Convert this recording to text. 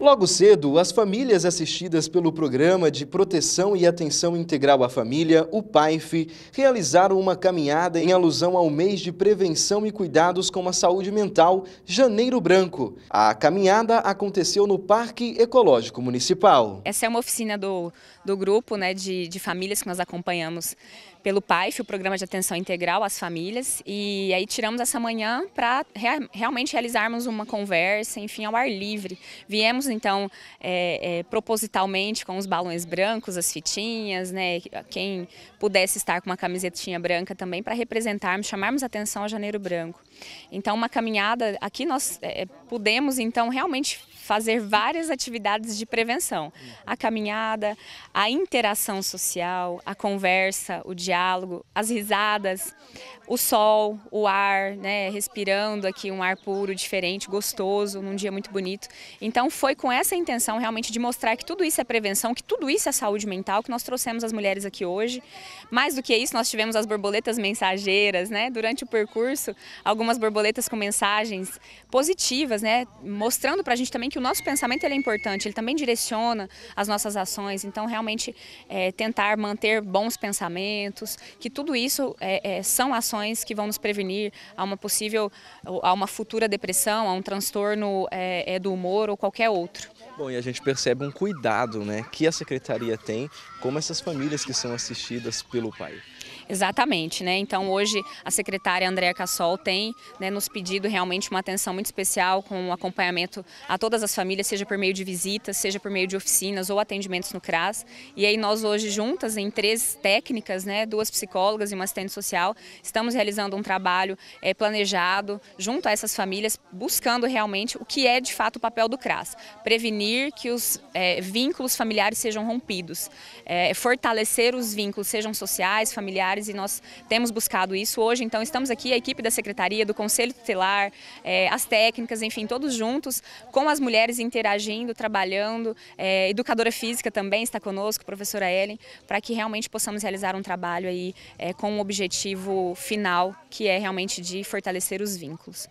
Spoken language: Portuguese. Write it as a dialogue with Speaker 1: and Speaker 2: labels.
Speaker 1: Logo cedo, as famílias assistidas pelo Programa de Proteção e Atenção Integral à Família, o PAIF, realizaram uma caminhada em alusão ao mês de prevenção e cuidados com a saúde mental, Janeiro Branco. A caminhada aconteceu no Parque Ecológico Municipal.
Speaker 2: Essa é uma oficina do, do grupo né, de, de famílias que nós acompanhamos pelo PAIF, o Programa de Atenção Integral às Famílias, e aí tiramos essa manhã para rea, realmente realizarmos uma conversa, enfim, ao ar livre. Viemos então é, é, propositalmente com os balões brancos, as fitinhas, né? Quem pudesse estar com uma camisetinha branca também para representarmos, chamarmos atenção ao Janeiro Branco. Então uma caminhada aqui nós é, é pudemos então realmente fazer várias atividades de prevenção. A caminhada, a interação social, a conversa, o diálogo, as risadas, o sol, o ar, né, respirando aqui um ar puro, diferente, gostoso, num dia muito bonito. Então foi com essa intenção realmente de mostrar que tudo isso é prevenção, que tudo isso é saúde mental, que nós trouxemos as mulheres aqui hoje. Mais do que isso, nós tivemos as borboletas mensageiras, né, durante o percurso, algumas borboletas com mensagens positivas, né, mostrando pra gente também que que o nosso pensamento ele é importante, ele também direciona as nossas ações. Então, realmente, é, tentar manter bons pensamentos, que tudo isso é, é, são ações que vão nos prevenir a uma possível, a uma futura depressão, a um transtorno é, é, do humor ou qualquer outro.
Speaker 1: Bom, e a gente percebe um cuidado né, que a secretaria tem como essas famílias que são assistidas pelo pai.
Speaker 2: Exatamente, né? Então hoje a secretária Andréa Cassol tem né, nos pedido realmente uma atenção muito especial com o um acompanhamento a todas as as famílias, seja por meio de visitas, seja por meio de oficinas ou atendimentos no CRAS. E aí nós hoje juntas, em três técnicas, né, duas psicólogas e uma assistente social, estamos realizando um trabalho é, planejado junto a essas famílias, buscando realmente o que é de fato o papel do CRAS. Prevenir que os é, vínculos familiares sejam rompidos, é, fortalecer os vínculos, sejam sociais, familiares, e nós temos buscado isso hoje. Então estamos aqui, a equipe da Secretaria, do Conselho Tutelar, as técnicas, enfim, todos juntos com as mulheres mulheres interagindo, trabalhando, é, educadora física também está conosco, professora Ellen, para que realmente possamos realizar um trabalho aí é, com um objetivo final, que é realmente de fortalecer os vínculos.